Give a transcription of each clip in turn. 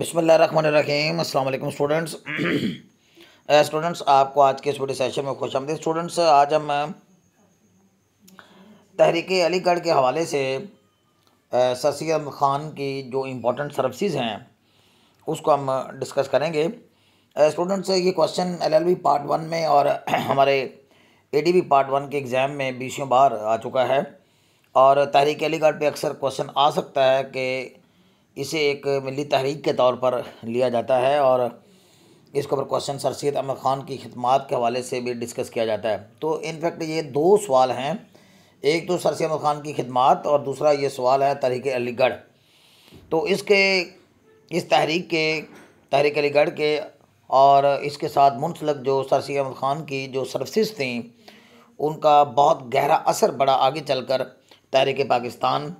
बिसमिल्ल रखीम अल्लाम students students आपको आज के इस वीडियो सेशन में खुश आमदी स्टूडेंट्स आज हम तहरीक अलीगढ़ के हवाले से सर सैद ख़ान की जो इम्पोर्टेंट सर्विसज़ हैं उसको हम डिस्कस करेंगे स्टूडेंट्स ये क्वेश्चन एलएलबी पार्ट वन में और हमारे एडीबी पार्ट वन के एग्ज़ाम में बीसों बार आ चुका है और तहरीक अलीगढ़ पर अक्सर क्वेश्चन आ सकता है कि इसे एक मिली तहरीक के तौर पर लिया जाता है और इसके ऊपर क्वेश्चन सर सैद अहमद ख़ान की खदमात के हवाले से भी डिस्कस किया जाता है तो इनफैक्ट ये दो सवाल हैं एक तो सर सैद अहमद ख़ान की खदमात और दूसरा ये सवाल है तहरीक अलीगढ़ तो इसके इस तहरीक के तहरीक अलीगढ़ के और इसके साथ मुंसलक जो सर सैद अहमद ख़ान की जो सर्विस थी उनका बहुत गहरा असर बड़ा आगे चल कर तहरीक पाकिस्तान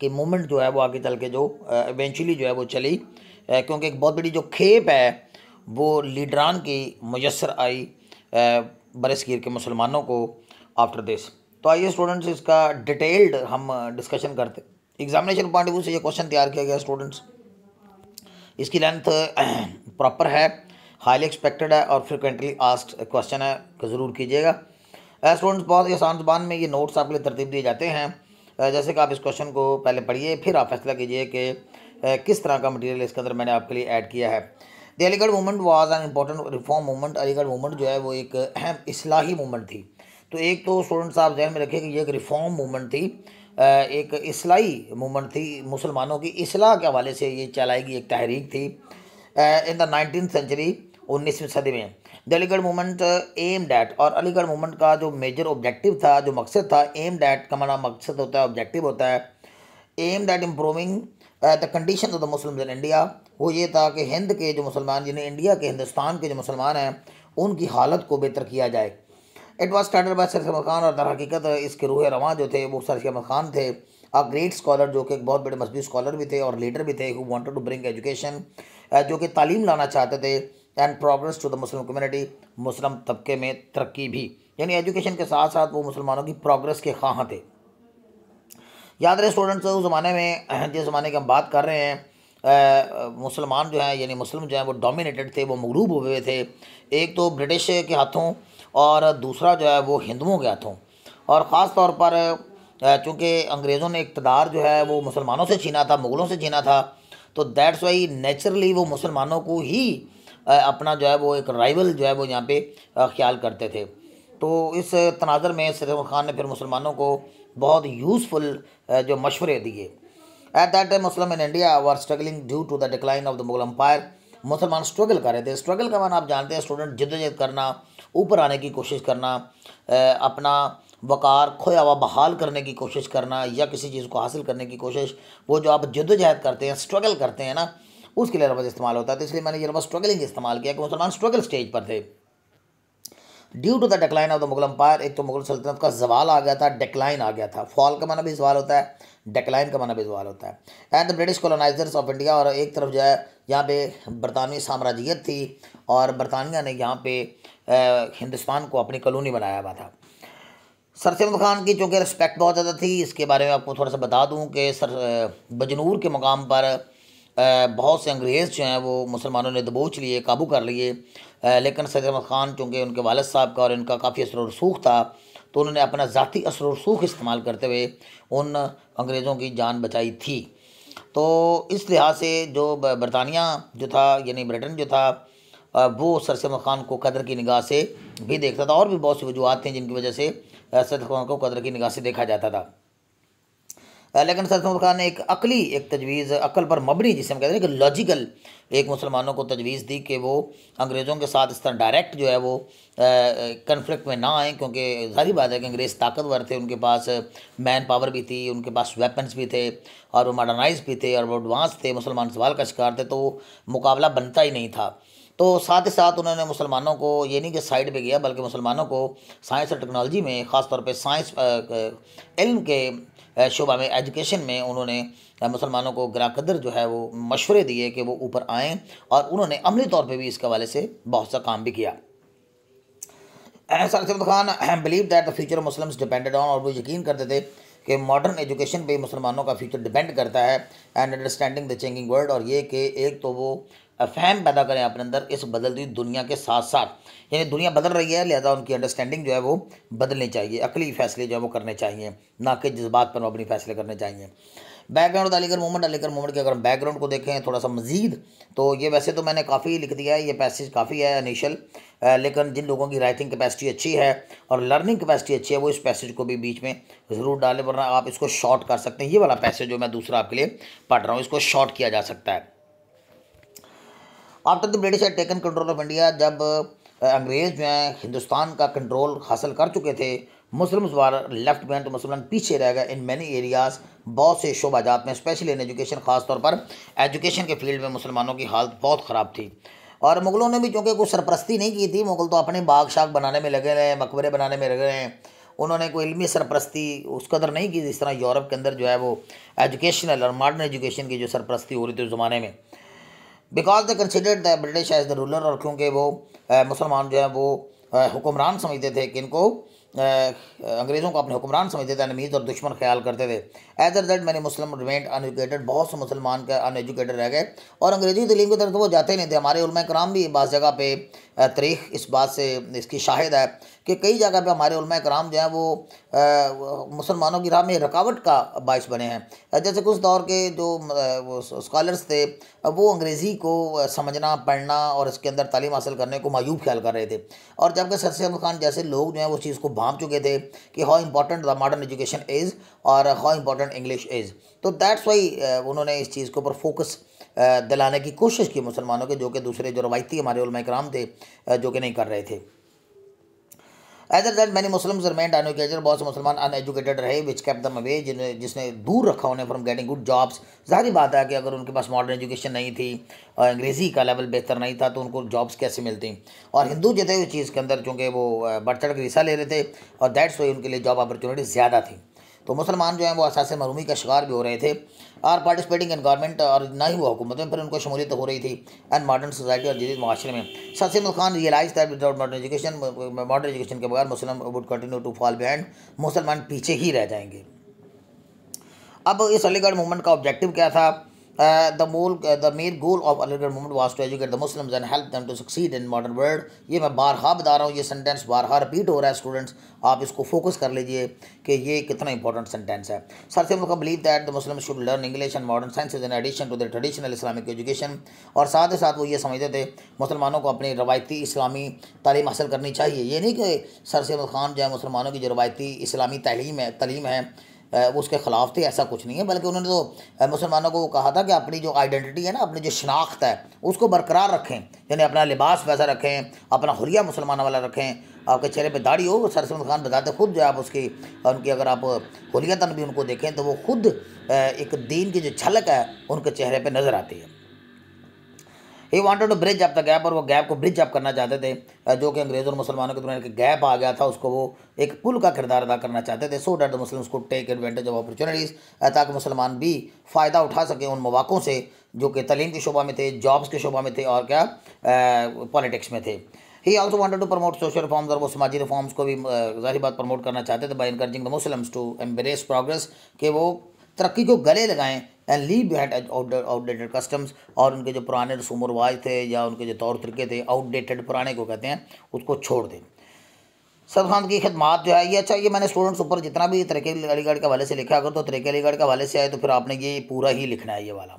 कि मूवमेंट जो है वो आगे चल के जो इवेंचुअली जो है वो चली क्योंकि एक बहुत बड़ी जो खेप है वो लीडरान की मयसर आई बरसगीर के मुसलमानों को आफ्टर दिस तो आइए स्टूडेंट्स इसका डिटेल्ड हम डिस्कशन करते एग्जामिनेशन पॉइंट व्यू से ये क्वेश्चन तैयार किया गया स्टूडेंट्स इसकी लेंथ प्रॉपर है हाईली एक्सपेक्टेड है और फ्रिक्वेंटली आस्ट क्वेश्चन है तो ज़रूर कीजिएगा स्टूडेंट्स बहुत ही आसान जुबान में ये नोट्स आपके लिए तरतीब दिए जाते हैं जैसे कि आप इस क्वेश्चन को पहले पढ़िए फिर आप फैसला कीजिए कि किस तरह का मटेरियल इसके अंदर मैंने आपके लिए ऐड किया है the Aligarh movement was an important reform movement Aligarh movement जो है वो एक अहम इसलाही मूवमेंट थी तो एक तो स्टूडेंट्स आप जहन में रखें कि ये एक रिफॉर्म मूवमेंट थी एक इसलाही मूवमेंट थी मुसलमानों की इसलाह के हवाले से ये चलाई गई एक तहरीक थी इन द नाइनटीन सेंचुरी उन्नीसवीं सदी में the Aligarh movement aimed at और अलीगढ़ मूवमेंट का जो मेजर ऑब्जेक्टिव था जो मकसद था एम डैट का माना मकसद होता है ऑब्जेक्टिव होता है aimed at improving the condition of the Muslim in India वो ये था कि हिंद के जो मुसलमान जिन्हें इंडिया के हिंदुस्तान के जो मुसलमान हैं उनकी हालत को बेहतर किया जाए इट वॉज स्टार्टेड बाय सरसम खान और दर हकीकत uh, इसके रूह रवान जो थे वो सरसम खान थे अ ग्रेट स्कॉलर जो कि एक बहुत बड़े मजबूत स्कॉलर भी थे और लीडर भी थे who wanted to bring education जो कि तालीम लाना चाहते थे and progress to the Muslim community मुस्लिम तबके में तरक्की भी यानी एजुकेशन के साथ साथ वो मुसलमानों की प्रोग्रेस के खां थे याद रहे स्टूडेंट्स उस ज़माने में जिस ज़माने की हम बात कर रहे हैं मुसलमान जो हैं यानी मुस्लिम जो हैं वो डोमिनेटेड थे वो मगरूब हुए थे एक तो ब्रिटिश के हाथों और दूसरा जो है वो हिंदुओं के हाथों और ख़ास तौर पर चूँकि अंग्रेज़ों ने इकतदार जो है वो मुसलमानों से छीना था मुग़लों से छीना था तो दैट्स वाई नेचुरली वो मुसलमानों को ही अपना जो है वो एक राइवल जो है वो यहाँ पे ख्याल करते थे तो इस तनाजर में सैफ खान ने फिर मुसलमानों को बहुत यूज़फुल जो मशवरे दिए at that time Muslim in India were struggling due to the decline of the Mughal empire मुसलमान स्ट्रगल कर रहे थे स्ट्रगल का माना आप जानते हैं स्टूडेंट जद्दोजहद करना ऊपर आने की कोशिश करना अपना वक़ार खोया हुआ बहाल करने की कोशिश करना या किसी चीज़ को हासिल करने की कोशिश वो जो आप जद्दोजहद करते हैं स्ट्रगल करते हैं ना उसके लिए लफ्ज़ इस्तेमाल होता था तो इसलिए मैंने ये लफ्ज़ स्ट्रगलिंग इस्तेमाल किया कि मुसलमान स्ट्रगल स्टेज पर थे due to the decline of the Mughal empire एक तो मुगल सल्तनत का जवाल आ गया था डिक्लाइन आ गया था फॉल का माना भी जवाल होता है डिक्लाइन का माना भी जवाल होता है and the British colonisers of India और एक तरफ जो है यहाँ पे बरतानवी साम्राज्यत थी और बरतानिया ने यहाँ पे हिंदुस्तान को अपनी कॉलोनी बनाया हुआ था सर सिमद खान की चूँकि रिस्पेक्ट बहुत ज़्यादा थी इसके बारे में आपको थोड़ा सा बता दूँ कि सर बजनूर के मकाम पर बहुत से अंग्रेज़ जो हैं वो मुसलमानों ने दबोच लिए काबू कर लिए लेकिन सैद अहमद ख़ान चूँकि उनके वालद साहब का और इनका काफ़ी असर रसूख था तो उन्होंने अपना ज़ाती असर रसूख इस्तेमाल करते हुए उन अंग्रेज़ों की जान बचाई थी तो इस लिहाज से जो बरतानिया जो था यानी ब्रिटेन जो था वो सर सैद ख़ान को कदर की निगाह से भी देखता था और भी बहुत सी वजूहत थी जिनकी वजह से सैद ख़ान को कदर की निगाह से देखा जाता था लेकिन सर खान ने एक अकली एक तजवीज़ अकल पर मबनी जिसे हम कहते हैं कि लॉजिकल एक मुसलमानों को तजवीज़ दी कि वो अंग्रेज़ों के साथ इस तरह डायरेक्ट जो है वो कन्फ्लिक्ट में ना आए क्योंकि जाहिर बात है कि अंग्रेज़ ताकतवर थे उनके पास मैन पावर भी थी उनके पास वेपन्स भी थे और वो मॉडर्नाइज भी थे और वो एडवांस थे मुसलमान सवाल का शिकार थे तो मुकाबला बनता ही नहीं था तो साथ ही साथ उन्होंने मुसलमानों को ये नहीं कि साइड पे गया बल्कि मुसलमानों को साइंस और टेक्नोलॉजी में ख़ास तौर पे साइंस इल्म के शोबा में एजुकेशन में उन्होंने मुसलमानों को ग्रा कदर जो है वो मशवरे दिए कि वो ऊपर आएँ और उन्होंने अमली तौर पर भी इसके हवाले से बहुत सा काम भी किया सर सिमत Khan believe that the future Muslims depended on और वो यकीन करते थे कि मॉडर्न एजुकेशन पे मुसलमानों का फ्यूचर डिपेंड करता है and understanding the changing world और ये कि एक तो वो फहम पैदा करें अपने अंदर इस बदलती हुई दुनिया के साथ साथ यानी दुनिया बदल रही है लिहाजा उनकी अंडरस्टैंडिंग जो है वो बदलनी चाहिए अकली फैसले जो है वो करने चाहिए ना कि जज्बात पर अपने फैसले करने चाहिए background Aligarh movement Aligarh movement के अगर बैकग्राउंड को देखें थोड़ा सा मजीद तो ये वैसे तो मैंने काफ़ी लिख दिया है ये पैसेज काफ़ी है इनिशियल लेकिन जिन लोगों की राइटिंग कैपेसिटी अच्छी है और लर्निंग कैपेसिटी अच्छी है वो इस पैसेज को भी बीच में ज़रूर डालें वरना आप इसको शॉर्ट कर सकते हैं ये वाला पैसेज जो मैं दूसरा आपके लिए पढ़ रहा हूँ इसको शॉर्ट किया जा सकता है after the British had taken control of India जब अंग्रेज़ जो हैं हिंदुस्तान का कंट्रोल हासिल कर चुके थे मुस्लिम्स वार लेफ्ट बिहाइंड तो मुसलमान पीछे रह गए इन मैनी एरियाज़ बहुत से शोबाजात में स्पेशली इन एजुकेशन ख़ासतौर पर एजुकेशन के फील्ड में मुसलमानों की हालत बहुत ख़राब थी और मुग़लों ने भी चूँकि कोई सरपरस्ती नहीं की थी मुग़ल तो अपने बाग शाग बनाने में लगे रहे मकबरे बनाने में लगे रहे उन्होंने कोई इलमी सरपरस्ती उस कदर नहीं की जिस तरह यूरोप के अंदर जो है वो एजुकेशनल और मॉडर्न एजुकेशन की जो सरपरस्ती हो रही थी उस ज़माने में because they consider the British as the ruler और क्योंकि वो मुसलमान जो है वो हुक्मरान समझते थे कि इनको अंग्रेज़ों को अपने हुक्मरान समझते थे नमीज़ और दुश्मन ख्याल करते थे एज अ रिजल्ट मैंने मुस्लिम रिमेंट अनएजुकेटेड बहुत से मुसलमान का अनएजुकेटेड रह गए और अंग्रेज़ी तलीम की तरफ तो वो जाते नहीं थे हमारे उलमा कराम भी बाज़ जगह पे तारीख इस बात से इसकी शाहिद है कि कई जगह पे हमारे कराम जो हैं वो मुसलमानों की राह में रकावट का बायस बने हैं जैसे कुछ दौर के जो स्कॉलर्स थे वो अंग्रेज़ी को समझना पढ़ना और इसके अंदर तालीम हासिल करने को मायूब ख्याल कर रहे थे और जबकि सर सैद खान जैसे लोग जो हैं वो चीज़ को भाँप चुके थे कि how important the modern education is और हाउ इम्पॉर्टेंट इंग्लिश इज़ तो दैट्स वाई उन्होंने इस चीज़ के ऊपर फोकस दिलाने की कोशिश की मुसलमानों के जो कि दूसरे जो रवायती हमारे कराम थे जो कि नहीं कर रहे थे either that many Muslim remained uneducated बहुत से मुसलमान अनएजुकेटेड रहे विच कैप दम अवे जिन्हें जिसने दूर रखा उन्हें फ्रॉम गेटिंग गुड जॉब्स जारी बात है कि अगर उनके पास मॉडर्न एजुकेशन नहीं थी और अंग्रेज़ी का लेवल बेहतर नहीं था तो उनको जॉब्स कैसे मिलती और हिंदू जो थे उस चीज़ के अंदर चूँकि वो बढ़ चढ़ के हिस्सा ले रहे थे और दैट्स वही उनके लिए जॉब अपॉर्चुनिटी ज़्यादा थी तो मुसलमान जो हैं वो असास मरूमी का शिकार भी हो रहे थे आर पार्टिसिपेटिंग इन गवर्नमेंट और ना ही हुआ हुकूमत में फिर उनको शमूलियत हो रही थी एंड मॉडर्न सोसाइटी और जदीद माशरे में sir Khan realise that without modern education modern education के बगैर Muslim would continue to fall behind मुसलमान पीछे ही रह जाएंगे अब इस अलीगढ़ मूवमेंट का ऑब्जेक्टिव क्या था the uh, the, the main goal of goal of Aligarh to educate the Muslim and help and to succeed in modern world ये मैं बारहा बता रहा हूँ ये सेंटेंस बारहा रिपीट हो रहा है स्टूडेंट्स आप इसको फोकस कर लीजिए कि ये कितना इंपॉर्टेंट सेंटेंस है सर से उनका believe that the Muslim should learn English and modern science in addition to the traditional Islamic education और साथ ही साथ वो ये समझते थे मुसलमानों को अपनी रवायती इस्लामी तालीम हासिल करनी चाहिए ये नहीं कि सर से खान जो है मुसलमानों की जो रवायती इस्लामी तलीम है तलीम है वो उसके ख़िलाफ़ थे ऐसा कुछ नहीं है बल्कि उन्होंने तो मुसलमानों को कहा था कि अपनी जो आइडेंटिटी है ना अपनी जो शनाख्त है उसको बरकरार रखें यानी अपना लिबास वैसा रखें अपना हुरिया मुसलमान वाला रखें आपके चेहरे पे दाढ़ी हो सरसमद खान बताते खुद जो आप उसकी उनकी अगर आप हुलियतन भी उनको देखें तो वो खुद एक दीन की जो झलक है उनके चेहरे पर नज़र आती है he wanted to bridge up the gap और वो गैप को ब्रिज अप करना चाहते थे जो कि अंग्रेज़ों और मुसलमानों के दौरान एक गैप आ गया था उसको वो एक पुल का किरदार अदा करना चाहते थे सो डेट द मुस्लिम्स को टेक एडवेंटेज ऑफ अपॉर्चुनिटीज़ ताकि मुसलमान भी फ़ायदा उठा सकें उन मौाक़ों से जो कि तलीम के शोबा में थे जॉब्स के शोबा में थे और क्या पॉलिटिक्स में थे he also wanted to promote social reforms और वो समाजी रिफॉर्म्स को भी जाहिर बात प्रमोट करना चाहते थे by encouraging the Muslims to embrace progress कि वो तरक्की को गले लगाएं and leave behind outdated customs और उनके जो पुराने रसूम रवाज थे या उनके जो तौर तरीके थे आउटडेटेड पुराने को कहते हैं उसको छोड़ दें सर खान की खदमात जो है ये अच्छा ये मैंने स्टूडेंट्स ऊपर जितना भी तरीके अलीगढ़ के हवाले से लिखा अगर तो तरीके अलीगढ़ के हवाले से आए तो फिर आपने ये पूरा ही लिखना है ये वाला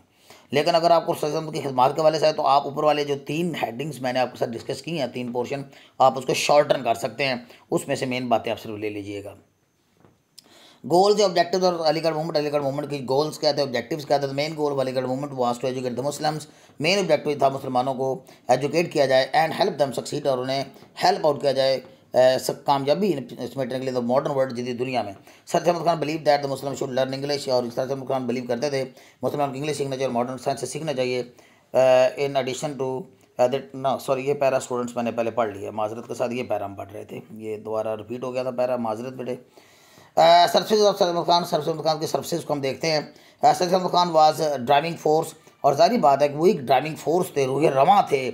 लेकिन अगर आपको खान की खदमात के वाले से आए तो आप ऊपर वाले जो तीन हेडिंग्स मैंने आपके साथ डिस्कस की हैं तीन पोर्शन आप उसको शॉर्टन कर सकते हैं उसमें से मेन बातें आप सिर्फ ले लीजिएगा गोल्स ऑब्जेक्टिव और अलीगढ़ मूवमेंट अलीगढ़ मूवमेंट की गोल्स क्या थे ऑब्जेक्टिव क्या थे main goal Aligarh movement was to educate the Muslims main objective था मुसलमानों को एजुकेट किया जाए एंड हेल्प दम सक्सीड और उन्हें हेल्प आउट किया जाए सब कामयाबी समेटने के लिए तो मॉडर्न वर्ल्ड जिदी दुनिया में sir Ahmad Khan believe that the Muslim should learn English और सर अहमद खान बिलीव करते थे मुसलमान को इंग्लिश सीखना चाहिए और मॉडर्न साइंस से सीखना चाहिए इन एडिशन टू दैट ना सॉरी ये पैरा स्टूडेंट्स मैंने पहले पढ़ लिया माजरत के साथ ये पैरा हम पढ़ रहे थे ये दोबारा रिपीट हो गया था पैरा माजरत बेटे सर्फेज ऑफ सरफत खान सरफत खान के सर्फेज को हम देखते हैं Ahmad Khan was driving force और जारी बात है कि वो एक ड्राइविंग फोर्स थे रूह रवा थे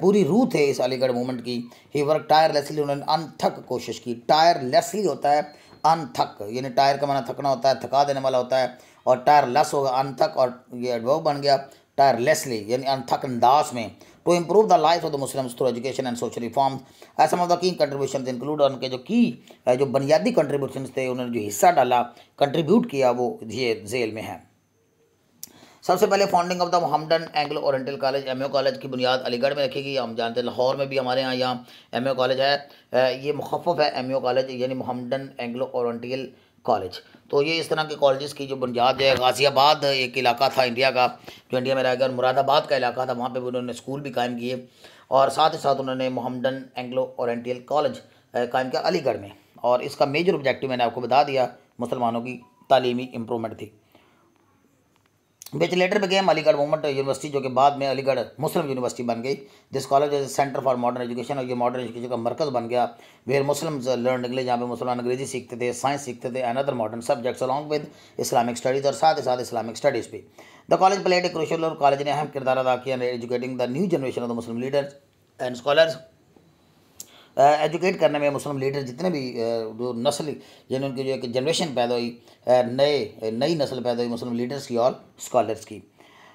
पूरी रूह थे इस अलीगढ़ मूवमेंट की ही वर्क टायरलेसली उन्होंने अनथक कोशिश की टायरलेसली होता है अनथक यानी टायर का माना थकना होता है थका देने वाला होता है और टायर लेस होगा अनथक और ये एडवर्ब बन गया टायरलेसली यानी अनथक अंदाज में to improve the life of the Muslim through education and social reform ऐसा of the the contribution include uh, उनके जो की uh, जो बुनियादी कंट्रीब्यूशन थे उन्होंने जो हिस्सा डाला कंट्रीब्यूट किया वो ये जेल में है सबसे पहले founding of the Mohammedan Anglo Oriental College M college की बुनियाद अलीगढ़ में रखी गई हम जानते हैं लाहौर में भी हमारे यहाँ यहाँ एमओ कॉलेज है uh, ये मुखफ़ है एम कॉलेज यानी हमडन एंग्लो ओरिएंटल कॉलेज तो ये इस तरह के कॉलेज़ की जो बुनियाद है गाज़ियाबाद एक इलाका था इंडिया का जो इंडिया में रह गया और मुरादाबाद का इलाका था वहाँ पर उन्होंने स्कूल भी कायम किए और साथ ही साथ उन्होंने मोहम्मडन एंग्लो औरटियल कॉलेज कायम किया अलीगढ़ में और इसका मेजर ऑब्जेक्टिव मैंने आपको बता दिया मुसलमानों की तालीमी इम्प्रूवमेंट थी which लेटर बिकेम अलीगढ़ वूमेंट यूनिवर्सिटी जो कि बाद में अलीगढ़ मुस्लिम यूनिवर्सिटी बन गई this college is centre for modern education और ये मॉडर्न एजुकेशन का मरकज बन गया वेयर मुस्लिम लर्न निकले जहाँ पे मुसलमान अंग्रेजी सीखते थे साइंस सीखते थे and other modern subjects along with Islamic studies और साथ ही साथ इस्लामिक स्टडीज़ भी the college played a crucial और कॉलेज ने अहम किरदार अदा किया educating the new generation of the Muslim leaders and scholars educate करने में मुस्लिम लीडर जितने भी जो नस्ल जिन उनकी जो एक जनरेशन पैदा हुई नए नई नस्ल पैदा हुई मुस्लिम लीडर्स की और स्कॉलर्स की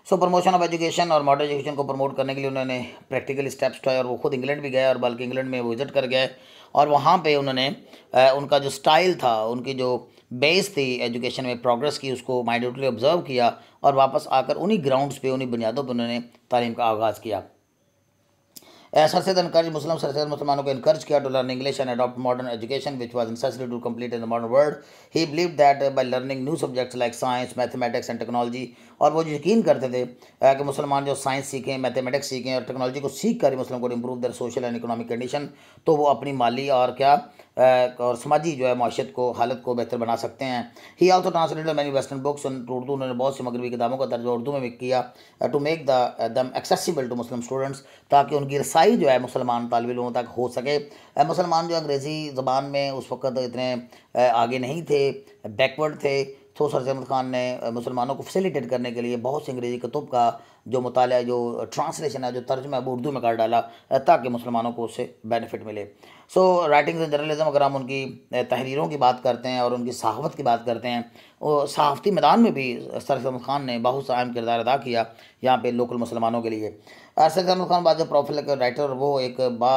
सो प्रमोशन ऑफ एजुकेशन और मॉडर्न एजुकेशन को प्रमोट करने के लिए उन्होंने प्रैक्टिकल स्टेप्स उठाए और वो खुद इंग्लैंड भी गए और बल्कि इंग्लैंड में विजिट कर गए और वहाँ पे उन्होंने उनका जो स्टाइल था उनकी जो बेस थी एजुकेशन में प्रोग्रेस की उसको माइंडली ऑब्जर्व किया और वापस आकर उन्हीं ग्राउंड्स पे उन्हीं बुनियादों पर उन्होंने तालीम का आगाज़ किया sir Syed encourage Muslim sir मुसलमानों को इनकरेज किया to learn English and adopt modern education which was necessary to complete in the modern world he believe that by learning new subjects like science mathematics and technology और वो यकीन करते थे कि मुसलमान जो साइंस सीखें मैथेमेटिक्स सीखें और टेक्नोलॉजी को सीख कर ही मुस्लिम को improve their social and economic condition तो वो अपनी माली और क्या और समाजी जो है माशत को हालत को बेहतर बना सकते हैं he also translated many western books and Urdu उन्होंने बहुत सी मगरबी किताबों का दर्जा उर्दू में भी किया to make the them accessible to Muslim students ताकि उनकी रसाई जो है मुसलमान तालब इलमों तक हो सके uh, मुसलमान जो अंग्रेज़ी ज़बान में उस वक्त इतने uh, आगे नहीं थे बैकवर्ड थे तो सर अहमद ख़ान ने मुसलमानों को फैसिलिटेट करने के लिए बहुत से अंग्रेज़ी कतुब का जो मुताल जो ट्रांसलेशन है जो तर्जमा है वो उर्दू में कर डाला ताकि मुसलमानों को उससे बेनिफिट मिले सो राइटिंग्स एंड जर्नलिज्म अगर हम उनकी तहरीरों की बात करते हैं और उनकी सहावत की बात करते हैं और सहाफ़ती मैदान में भी सर अहमद ख़ान ने बहुत सा अहम किरदार अदा किया यहाँ पर लोकल मुसलमानों के लिए सर अहमद ख़ान बाद प्रोफिल राइटर वो एक बा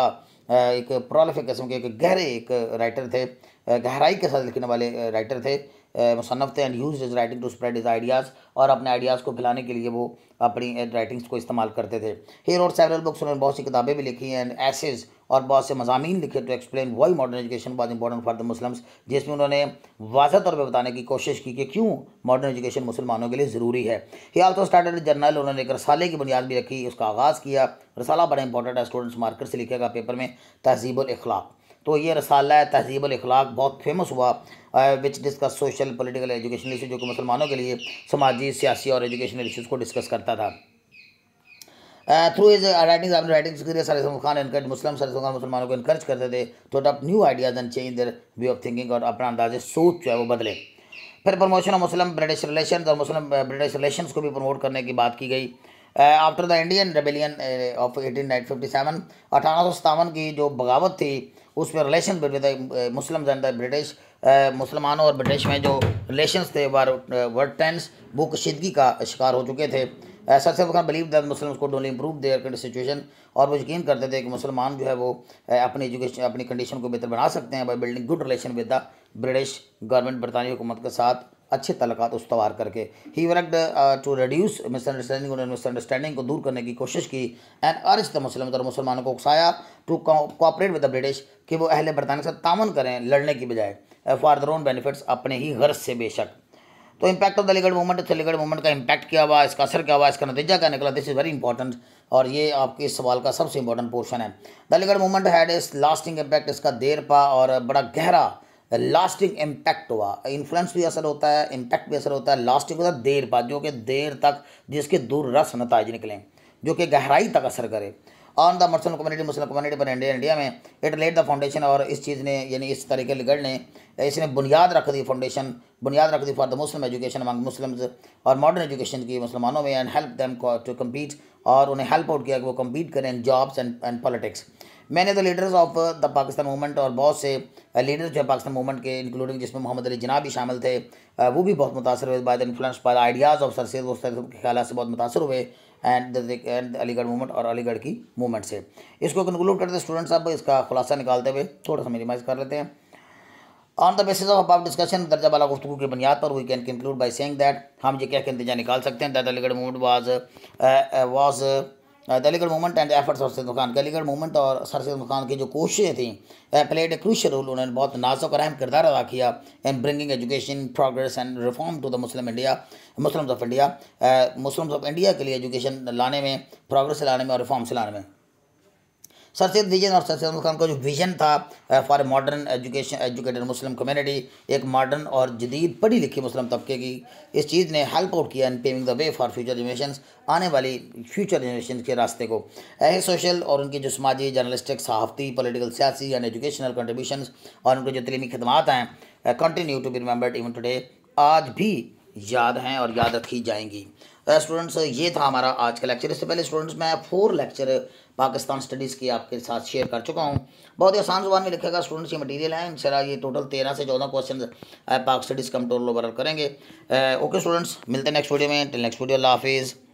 एक प्रोलिफिक किस्म के एक गहरे एक राइटर थे गहराई के साथ लिखने वाले राइटर थे मुसनफ़ थे and used his writing to spread his ideas और अपने आइडियाज़ को फैलाने के लिए वो अपनी राइटिंग्स को इस्तेमाल करते थे हेर और सेवरल बुक्स उन्होंने बहुत सी किताबें भी लिखी एंड एसेज और बहुत से मजामी लिखे to explain why modern education बहुत इंपॉर्टेंट फॉर द मुस्लिम्स जिसमें उन्होंने वाजह तौर पर बताने की कोशिश की कि क्यों मॉडर्न एजुकेशन मुसलमानों के लिए ज़रूरी है ही आल्सो स्टार्टेड जर्नल उन्होंने एक रसाले की बुनियाद भी रखी उसका आगाज़ किया रसाला बड़ा इंपॉर्टेंट है स्टूडेंट्स मार्कर से लिखेगा पेपर में तहजीब अखलाक तो ये रसाला तहजीब अखलाक बहुत फेमस हुआ which discuss social political education issue जो कि मुसलमानों के लिए समाजी सियासी और एजुकेशनल इशूज़ को डिस्कस करता था थ्रू इज राइटिंग अपने सर खान इनकर मुस्लिम सारे खान मुसलमानों को इनकरेज करते थे to up new ideas and change their way of thinking और अपना अंदाज सोच जो है वो बदले फिर promotion of Muslim British relation और मुस्लिम ब्रिटिश रिलेशन को भी प्रमोट करने की बात की गई after the Indian rebellion of eighteen nine fifty seven अठारह सौ सतावन की जो बगावत थी उस पर relation Muslim and the British मुसलमानों और ब्रिटिश में जो रिलेशन थे वर्ड टेंस uh, वो कशीदगी का शिकार हो चुके थे ऐसा सैफ खान बिलीव दैट मुस्लिम को डोली इम्प्रूव देयर सिचुएशन और वो यकीन करते थे कि मुसलमान जो है वो uh, अपनी एजुकेशन अपनी कंडीशन को बेहतर बना सकते हैं by building good relation with the British government बरतानी हुकूमत के साथ अच्छे तलकात उसवार करके he worked to reduce misunderstanding और अंडरस्टैंडिंग को दूर करने की कोशिश की एंड अर्ज द मुस्लिम और मुसलमानों को उकसाया to cooperate with the British कि वो अहल बरतानिया से तामन करें लड़ने की बजाय फॉर दर ओन बेनिफिट्स अपने ही गर्ज से बेशक तो impact of the Aligarh movement Aligarh movement का इम्पैक्ट क्या हुआ इसका असर क्या हुआ इसका नतीजा क्या निकला दिस इज़ वेरी इंपॉर्टेंट और ये आपके इस सवाल का सबसे इंपॉर्टेंट पोर्शन है the Aligarh movement had is lasting impact इसका देर पा और बड़ा गहरा लास्टिंग इम्पैक्ट हुआ इन्फ्लुएंस भी असर होता है इम्पैक्ट भी असर होता है लास्टिंग होता है देर बाद जो कि देर तक जिसके दूर रस नतज निकलें जो कि गहराई तक असर करे on the Muslim community Muslim community पर इंडिया इंडिया में इट लेट द फाउंडेशन और इस चीज़ ने यानी इस तरीके लिगड़ ने इसने बुनियाद रख दी फाउंडेशन बुनियाद रख दी for the Muslim education among Muslim और मॉडर्न एजुकेशन की मुसलमानों में and help them to compete और उन्हें हेल्प आउट किया कि वो कम्पीट करें जॉब्स एंड एंड पॉलिटिक्स मैंने the leaders of the Pakistan movement और बहुत से लीडर्स जो है पाकिस्तान मूवमेंट के इंक्लूडिंग जिसमें मोहम्मद अली जना भी शामिल थे वो भी बहुत मुतासर हुए बाद influence by ideas of sir Syed वो के ख्याल से बहुत मुतासर हुए एंड एंड अलीगढ़ मूवमेंट और अलीगढ़ की मूवमेंट से इसको कंक्लूड करते स्टूडेंट्स अब इसका खुलासा निकालते हुए थोड़ा सा मिनिमाइज कर लेते हैं on the basis of about discussion दर्जा बाला गुफ्तु की बुनियाद पर we can conclude by saying that हम ये कह के नतीजा निकाल सकते हैं that Aligarh movement was was दलीगढ़ मूवमेंट एंड एफर्ट्स ऑफ सिंधु खान दलीगढ़ मूवमेंट और सर सिंधु खान की जो कोशिशें थी प्लेड ए क्रूशल रोल उन्होंने बहुत नाजुक और अहम किरदार अदा किया in bringing education progress and reform to the Muslim India Muslims of India Muslims of India के लिए एजुकेशन लाने में प्रोग्रेस लाने में और रिफॉर्म्स लाने में सर सैद विजन और सर सैद खान का जो विजन था for modern education educated Muslim community एक मॉडर्न और जदीद पढ़ी लिखी मुस्लिम तबके की इस चीज़ ने हेल्प आउट किया in paving the way for future generation आने वाली फ्यूचर जनरेशन के रास्ते को ऐसे uh, सोशल और उनकी जो समाजी जर्नलिस्टिक सहाफ़ती पोलिटिकल सियासी एंड एजुकेशनल कंट्रीब्यूशन और उनके जो तलीमी खदमात हैं continue to be remembered even today आज भी याद हैं और याद रखी जाएंगी स्टूडेंट्स uh, uh, ये था हमारा आज का लेक्चर इससे पहले स्टूडेंट्स मैं फोर लेक्चर पाकिस्तान स्टडीज़ की आपके साथ शेयर कर चुका हूँ बहुत ही आसान जुबान में लिखेगा स्टूडेंट्स ये मटेरियल है इनशाला ये टोटल तेरह से चौदह question Pak studies control overall करेंगे ओके uh, स्टूडेंट्स मिलते हैं नेक्स्ट वीडियो में टिल नेक्स्ट वीडियो अल्लाह हाफिज़